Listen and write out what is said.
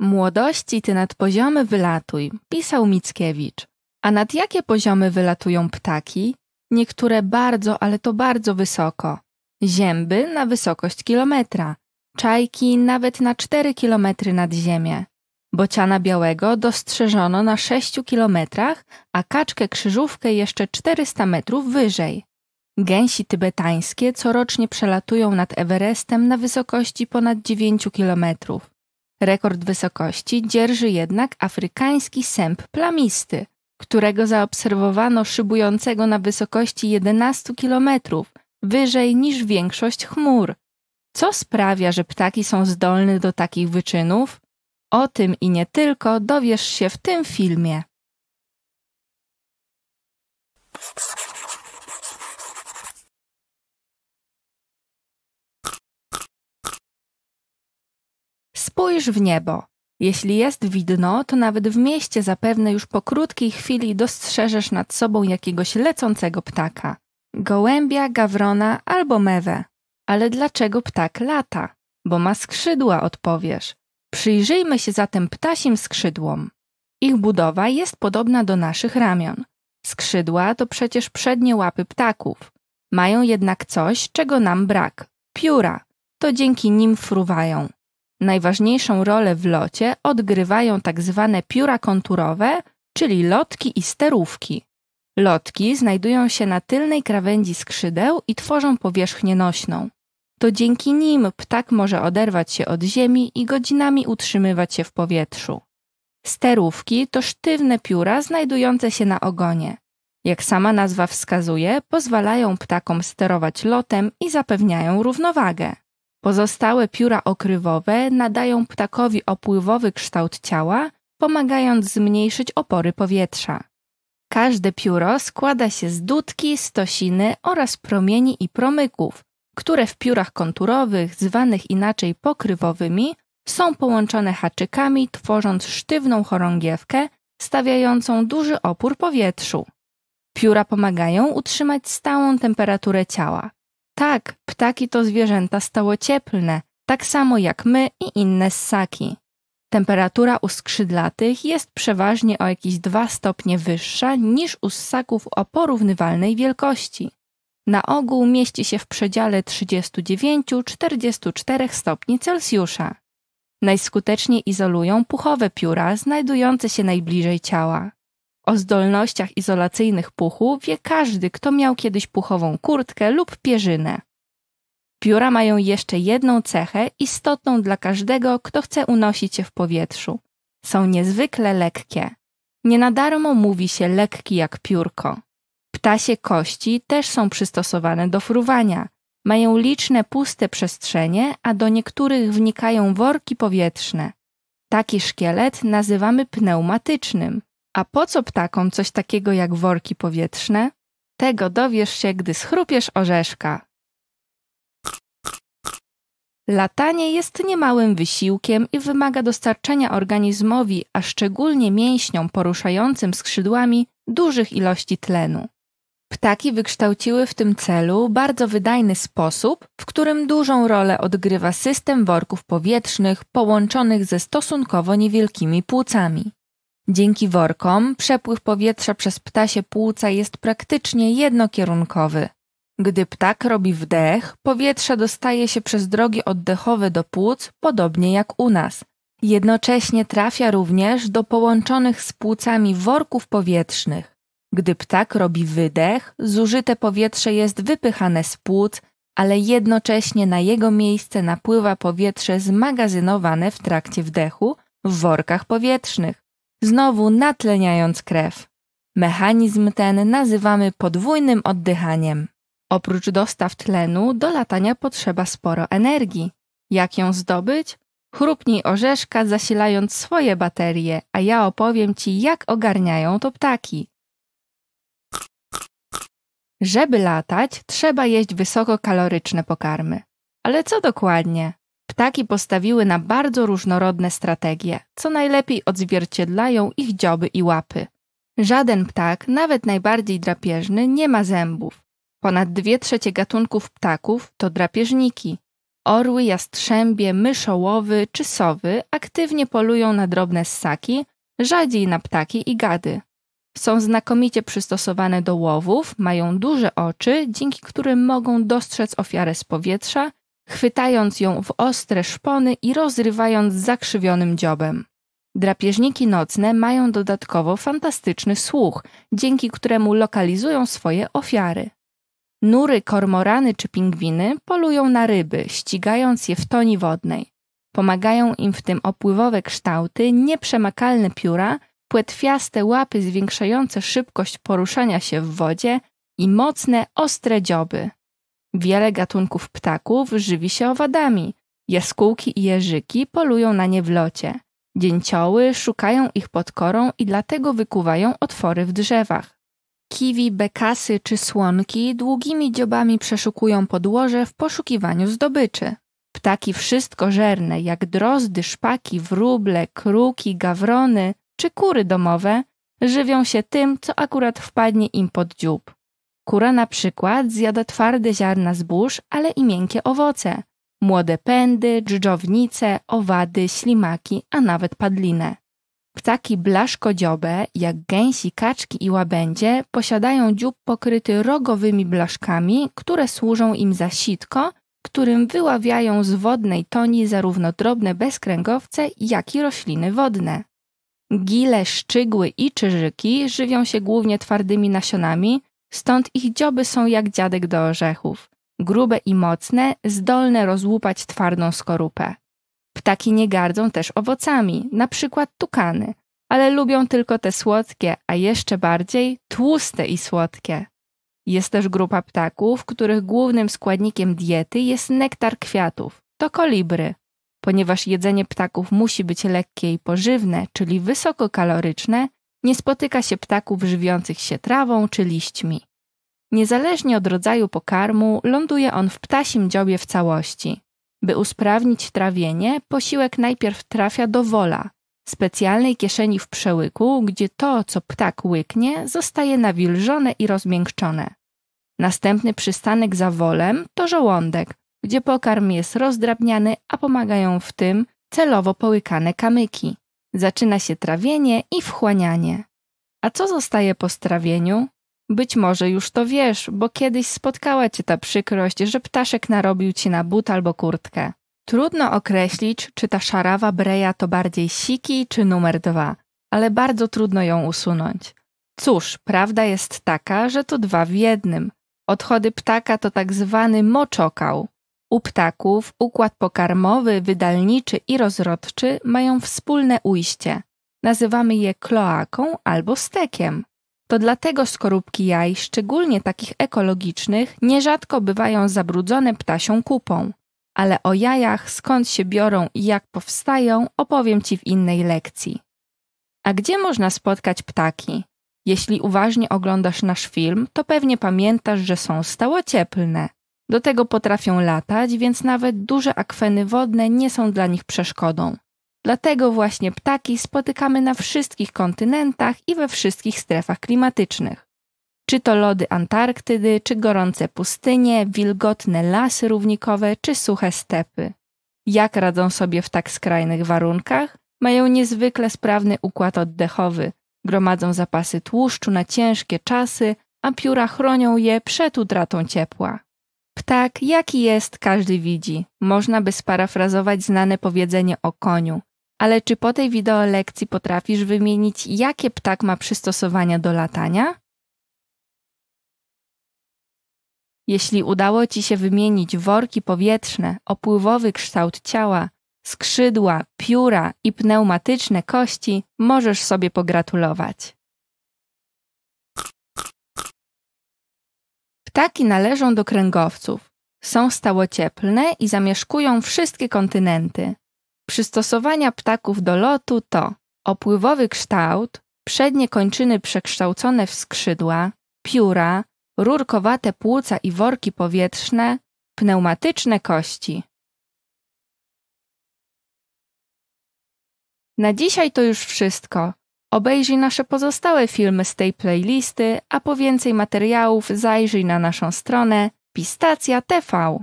Młodości ty nad poziomy wylatuj, pisał Mickiewicz. A nad jakie poziomy wylatują ptaki? Niektóre bardzo, ale to bardzo wysoko. Zięby na wysokość kilometra, czajki nawet na 4 kilometry nad ziemię. Bociana białego dostrzeżono na 6 kilometrach, a kaczkę krzyżówkę jeszcze 400 metrów wyżej. Gęsi tybetańskie corocznie przelatują nad Everestem na wysokości ponad 9 kilometrów. Rekord wysokości dzierży jednak afrykański sęp plamisty, którego zaobserwowano szybującego na wysokości 11 km wyżej niż większość chmur. Co sprawia, że ptaki są zdolne do takich wyczynów? O tym i nie tylko dowiesz się w tym filmie. Spójrz w niebo. Jeśli jest widno, to nawet w mieście zapewne już po krótkiej chwili dostrzeżesz nad sobą jakiegoś lecącego ptaka. Gołębia, gawrona albo mewę. Ale dlaczego ptak lata? Bo ma skrzydła, odpowiesz. Przyjrzyjmy się zatem ptasim skrzydłom. Ich budowa jest podobna do naszych ramion. Skrzydła to przecież przednie łapy ptaków. Mają jednak coś, czego nam brak pióra. To dzięki nim fruwają. Najważniejszą rolę w locie odgrywają tak zwane pióra konturowe, czyli lotki i sterówki. Lotki znajdują się na tylnej krawędzi skrzydeł i tworzą powierzchnię nośną. To dzięki nim ptak może oderwać się od ziemi i godzinami utrzymywać się w powietrzu. Sterówki to sztywne pióra znajdujące się na ogonie. Jak sama nazwa wskazuje, pozwalają ptakom sterować lotem i zapewniają równowagę. Pozostałe pióra okrywowe nadają ptakowi opływowy kształt ciała, pomagając zmniejszyć opory powietrza. Każde pióro składa się z dudki, stosiny oraz promieni i promyków, które w piórach konturowych, zwanych inaczej pokrywowymi, są połączone haczykami, tworząc sztywną chorągiewkę, stawiającą duży opór powietrzu. Pióra pomagają utrzymać stałą temperaturę ciała, tak, ptaki to zwierzęta stałocieplne, tak samo jak my i inne ssaki. Temperatura u skrzydlatych jest przeważnie o jakieś 2 stopnie wyższa niż u ssaków o porównywalnej wielkości. Na ogół mieści się w przedziale 39-44 stopni Celsjusza. Najskuteczniej izolują puchowe pióra znajdujące się najbliżej ciała. O zdolnościach izolacyjnych puchu wie każdy, kto miał kiedyś puchową kurtkę lub pierzynę. Pióra mają jeszcze jedną cechę istotną dla każdego, kto chce unosić się w powietrzu. Są niezwykle lekkie. Nie na darmo mówi się lekki jak piórko. Ptasie kości też są przystosowane do fruwania. Mają liczne puste przestrzenie, a do niektórych wnikają worki powietrzne. Taki szkielet nazywamy pneumatycznym. A po co ptakom coś takiego jak worki powietrzne? Tego dowiesz się, gdy schrupiesz orzeszka. Latanie jest niemałym wysiłkiem i wymaga dostarczenia organizmowi, a szczególnie mięśniom poruszającym skrzydłami, dużych ilości tlenu. Ptaki wykształciły w tym celu bardzo wydajny sposób, w którym dużą rolę odgrywa system worków powietrznych połączonych ze stosunkowo niewielkimi płucami. Dzięki workom przepływ powietrza przez ptasie płuca jest praktycznie jednokierunkowy. Gdy ptak robi wdech, powietrze dostaje się przez drogi oddechowe do płuc, podobnie jak u nas. Jednocześnie trafia również do połączonych z płucami worków powietrznych. Gdy ptak robi wydech, zużyte powietrze jest wypychane z płuc, ale jednocześnie na jego miejsce napływa powietrze zmagazynowane w trakcie wdechu w workach powietrznych znowu natleniając krew. Mechanizm ten nazywamy podwójnym oddychaniem. Oprócz dostaw tlenu do latania potrzeba sporo energii. Jak ją zdobyć? Chrupnij orzeszka zasilając swoje baterie, a ja opowiem Ci jak ogarniają to ptaki. Żeby latać, trzeba jeść wysokokaloryczne pokarmy. Ale co dokładnie? Ptaki postawiły na bardzo różnorodne strategie, co najlepiej odzwierciedlają ich dzioby i łapy. Żaden ptak, nawet najbardziej drapieżny, nie ma zębów. Ponad dwie trzecie gatunków ptaków to drapieżniki. Orły, jastrzębie, myszołowy czy sowy aktywnie polują na drobne ssaki, rzadziej na ptaki i gady. Są znakomicie przystosowane do łowów, mają duże oczy, dzięki którym mogą dostrzec ofiarę z powietrza chwytając ją w ostre szpony i rozrywając zakrzywionym dziobem. Drapieżniki nocne mają dodatkowo fantastyczny słuch, dzięki któremu lokalizują swoje ofiary. Nury, kormorany czy pingwiny polują na ryby, ścigając je w toni wodnej. Pomagają im w tym opływowe kształty, nieprzemakalne pióra, płetwiaste łapy zwiększające szybkość poruszania się w wodzie i mocne, ostre dzioby. Wiele gatunków ptaków żywi się owadami. Jaskółki i jeżyki polują na nie w locie. Dzięcioły szukają ich pod korą i dlatego wykuwają otwory w drzewach. Kiwi, bekasy czy słonki długimi dziobami przeszukują podłoże w poszukiwaniu zdobyczy. Ptaki wszystkożerne, jak drozdy, szpaki, wróble, kruki, gawrony czy kury domowe, żywią się tym, co akurat wpadnie im pod dziób. Kura na przykład zjada twarde ziarna zbóż, ale i miękkie owoce, młode pędy, dżdżownice, owady, ślimaki, a nawet padlinę. Ptaki blaszkodziobe, jak gęsi, kaczki i łabędzie, posiadają dziób pokryty rogowymi blaszkami, które służą im za sitko, którym wyławiają z wodnej toni zarówno drobne bezkręgowce, jak i rośliny wodne. Gile, szczygły i czyżyki żywią się głównie twardymi nasionami, Stąd ich dzioby są jak dziadek do orzechów. Grube i mocne, zdolne rozłupać twardą skorupę. Ptaki nie gardzą też owocami, na przykład tukany, ale lubią tylko te słodkie, a jeszcze bardziej tłuste i słodkie. Jest też grupa ptaków, których głównym składnikiem diety jest nektar kwiatów. To kolibry. Ponieważ jedzenie ptaków musi być lekkie i pożywne, czyli wysokokaloryczne, nie spotyka się ptaków żywiących się trawą czy liśćmi. Niezależnie od rodzaju pokarmu, ląduje on w ptasim dziobie w całości. By usprawnić trawienie, posiłek najpierw trafia do wola, specjalnej kieszeni w przełyku, gdzie to, co ptak łyknie, zostaje nawilżone i rozmiękczone. Następny przystanek za wolem to żołądek, gdzie pokarm jest rozdrabniany, a pomagają w tym celowo połykane kamyki. Zaczyna się trawienie i wchłanianie. A co zostaje po strawieniu? Być może już to wiesz, bo kiedyś spotkała cię ta przykrość, że ptaszek narobił ci na but albo kurtkę. Trudno określić, czy ta szarawa breja to bardziej siki czy numer dwa, ale bardzo trudno ją usunąć. Cóż, prawda jest taka, że to dwa w jednym. Odchody ptaka to tak zwany moczokał. U ptaków układ pokarmowy, wydalniczy i rozrodczy mają wspólne ujście. Nazywamy je kloaką albo stekiem. To dlatego skorupki jaj, szczególnie takich ekologicznych, nierzadko bywają zabrudzone ptasią kupą. Ale o jajach, skąd się biorą i jak powstają, opowiem Ci w innej lekcji. A gdzie można spotkać ptaki? Jeśli uważnie oglądasz nasz film, to pewnie pamiętasz, że są stałocieplne. Do tego potrafią latać, więc nawet duże akweny wodne nie są dla nich przeszkodą. Dlatego właśnie ptaki spotykamy na wszystkich kontynentach i we wszystkich strefach klimatycznych. Czy to lody Antarktydy, czy gorące pustynie, wilgotne lasy równikowe, czy suche stepy. Jak radzą sobie w tak skrajnych warunkach? Mają niezwykle sprawny układ oddechowy, gromadzą zapasy tłuszczu na ciężkie czasy, a pióra chronią je przed utratą ciepła. Ptak jaki jest, każdy widzi. Można by sparafrazować znane powiedzenie o koniu. Ale czy po tej wideolekcji potrafisz wymienić, jakie ptak ma przystosowania do latania? Jeśli udało Ci się wymienić worki powietrzne, opływowy kształt ciała, skrzydła, pióra i pneumatyczne kości, możesz sobie pogratulować. Ptaki należą do kręgowców. Są stałocieplne i zamieszkują wszystkie kontynenty. Przystosowania ptaków do lotu to opływowy kształt, przednie kończyny przekształcone w skrzydła, pióra, rurkowate płuca i worki powietrzne, pneumatyczne kości. Na dzisiaj to już wszystko. Obejrzyj nasze pozostałe filmy z tej playlisty, a po więcej materiałów zajrzyj na naszą stronę Pistacja TV.